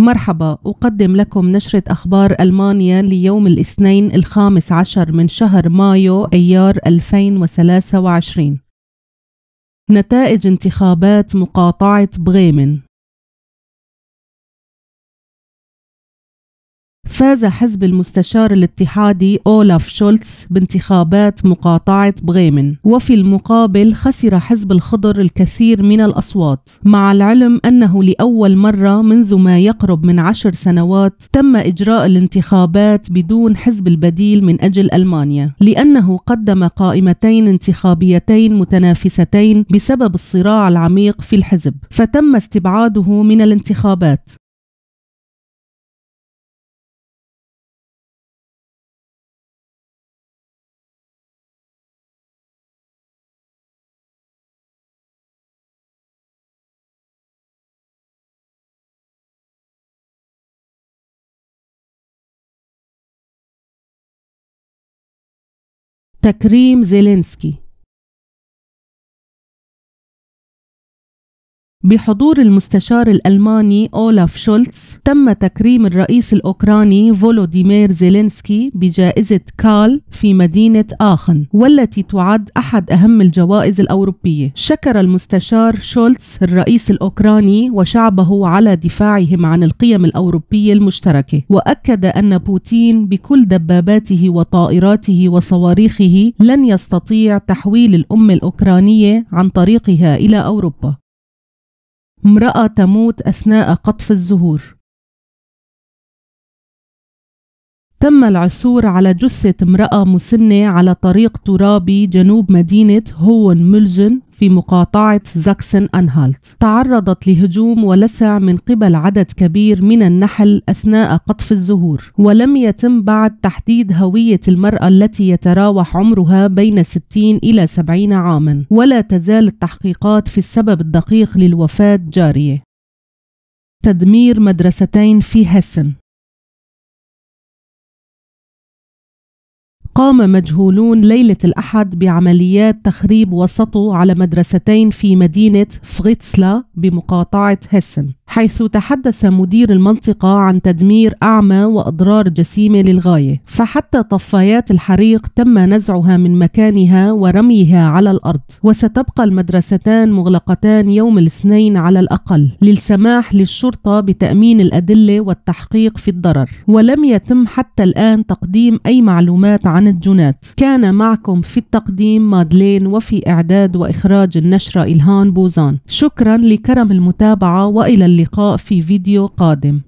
مرحبا أقدم لكم نشرة أخبار ألمانيا ليوم الاثنين الخامس عشر من شهر مايو أيار 2023 نتائج انتخابات مقاطعة بغيمن فاز حزب المستشار الاتحادي أولاف شولتز بانتخابات مقاطعة بغيمن وفي المقابل خسر حزب الخضر الكثير من الأصوات مع العلم أنه لأول مرة منذ ما يقرب من عشر سنوات تم إجراء الانتخابات بدون حزب البديل من أجل ألمانيا لأنه قدم قائمتين انتخابيتين متنافستين بسبب الصراع العميق في الحزب فتم استبعاده من الانتخابات تكريم زيلينسكي بحضور المستشار الألماني أولاف شولتز تم تكريم الرئيس الأوكراني فولوديمير زيلينسكي بجائزة كال في مدينة آخن والتي تعد أحد أهم الجوائز الأوروبية شكر المستشار شولتز الرئيس الأوكراني وشعبه على دفاعهم عن القيم الأوروبية المشتركة وأكد أن بوتين بكل دباباته وطائراته وصواريخه لن يستطيع تحويل الأمة الأوكرانية عن طريقها إلى أوروبا امرأة تموت أثناء قطف الزهور تم العثور على جثة امرأة مسنة على طريق ترابي جنوب مدينة هون ملجن في مقاطعة زاكسن أنهالت تعرضت لهجوم ولسع من قبل عدد كبير من النحل أثناء قطف الزهور ولم يتم بعد تحديد هوية المرأة التي يتراوح عمرها بين 60 إلى 70 عاما ولا تزال التحقيقات في السبب الدقيق للوفاة جارية تدمير مدرستين في هسن قام مجهولون ليلة الأحد بعمليات تخريب وسطو على مدرستين في مدينة فريتسلا بمقاطعة هسن حيث تحدث مدير المنطقة عن تدمير أعمى وأضرار جسيمة للغاية فحتى طفايات الحريق تم نزعها من مكانها ورميها على الأرض وستبقى المدرستان مغلقتان يوم الاثنين على الأقل للسماح للشرطة بتأمين الأدلة والتحقيق في الضرر ولم يتم حتى الآن تقديم أي معلومات عن الجنات كان معكم في التقديم مادلين وفي إعداد وإخراج النشرة إلهان بوزان شكرا لكرم المتابعة وإلى اللقاء في فيديو قادم